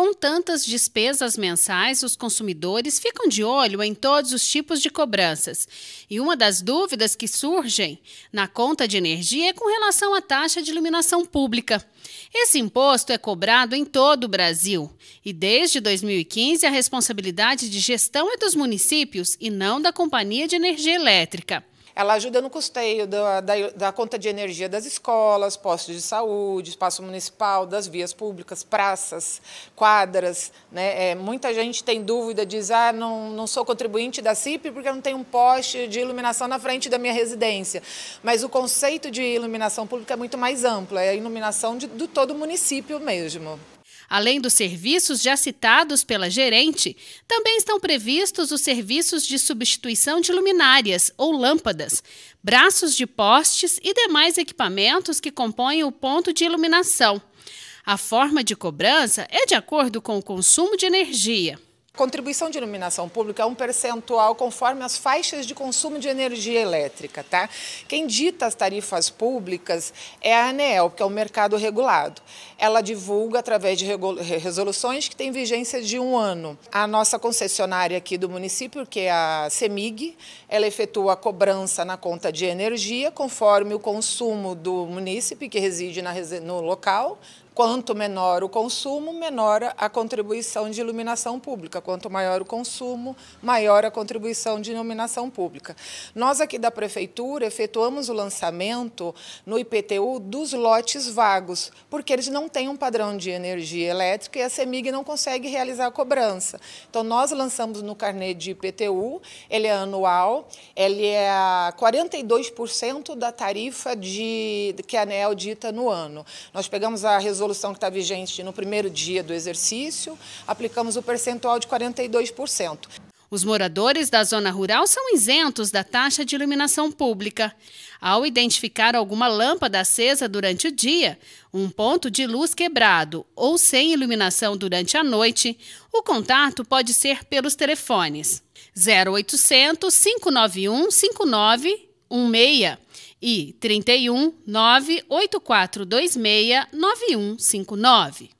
Com tantas despesas mensais, os consumidores ficam de olho em todos os tipos de cobranças. E uma das dúvidas que surgem na conta de energia é com relação à taxa de iluminação pública. Esse imposto é cobrado em todo o Brasil e desde 2015 a responsabilidade de gestão é dos municípios e não da companhia de energia elétrica. Ela ajuda no custeio da, da, da conta de energia das escolas, postos de saúde, espaço municipal, das vias públicas, praças, quadras. Né? É, muita gente tem dúvida, diz, ah, não, não sou contribuinte da CIP porque não tem um poste de iluminação na frente da minha residência. Mas o conceito de iluminação pública é muito mais amplo, é a iluminação de, do todo o município mesmo. Além dos serviços já citados pela gerente, também estão previstos os serviços de substituição de luminárias ou lâmpadas, braços de postes e demais equipamentos que compõem o ponto de iluminação. A forma de cobrança é de acordo com o consumo de energia. Contribuição de iluminação pública é um percentual conforme as faixas de consumo de energia elétrica, tá? Quem dita as tarifas públicas é a ANEEL, que é o mercado regulado. Ela divulga através de resoluções que têm vigência de um ano. A nossa concessionária aqui do município, que é a CEMIG, ela efetua a cobrança na conta de energia conforme o consumo do munícipe que reside no local, Quanto menor o consumo, menor a contribuição de iluminação pública. Quanto maior o consumo, maior a contribuição de iluminação pública. Nós aqui da Prefeitura efetuamos o lançamento no IPTU dos lotes vagos, porque eles não têm um padrão de energia elétrica e a CEMIG não consegue realizar a cobrança. Então, nós lançamos no carnê de IPTU, ele é anual, ele é 42% da tarifa de, que a ANEL dita no ano. Nós pegamos a resolução resolução que está vigente no primeiro dia do exercício, aplicamos o percentual de 42%. Os moradores da zona rural são isentos da taxa de iluminação pública. Ao identificar alguma lâmpada acesa durante o dia, um ponto de luz quebrado ou sem iluminação durante a noite, o contato pode ser pelos telefones 0800 591 5916 e 31 98426 9159.